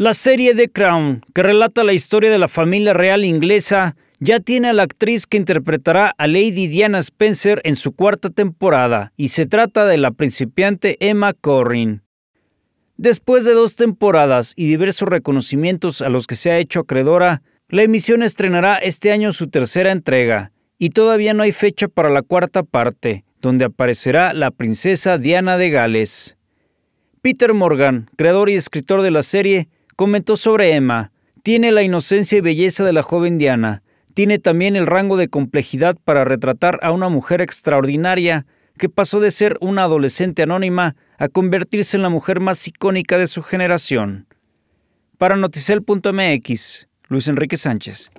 La serie The Crown, que relata la historia de la familia real inglesa, ya tiene a la actriz que interpretará a Lady Diana Spencer en su cuarta temporada, y se trata de la principiante Emma Corrin. Después de dos temporadas y diversos reconocimientos a los que se ha hecho acreedora, la emisión estrenará este año su tercera entrega, y todavía no hay fecha para la cuarta parte, donde aparecerá la princesa Diana de Gales. Peter Morgan, creador y escritor de la serie, Comentó sobre Emma, tiene la inocencia y belleza de la joven Diana, tiene también el rango de complejidad para retratar a una mujer extraordinaria que pasó de ser una adolescente anónima a convertirse en la mujer más icónica de su generación. Para Noticel.mx, Luis Enrique Sánchez.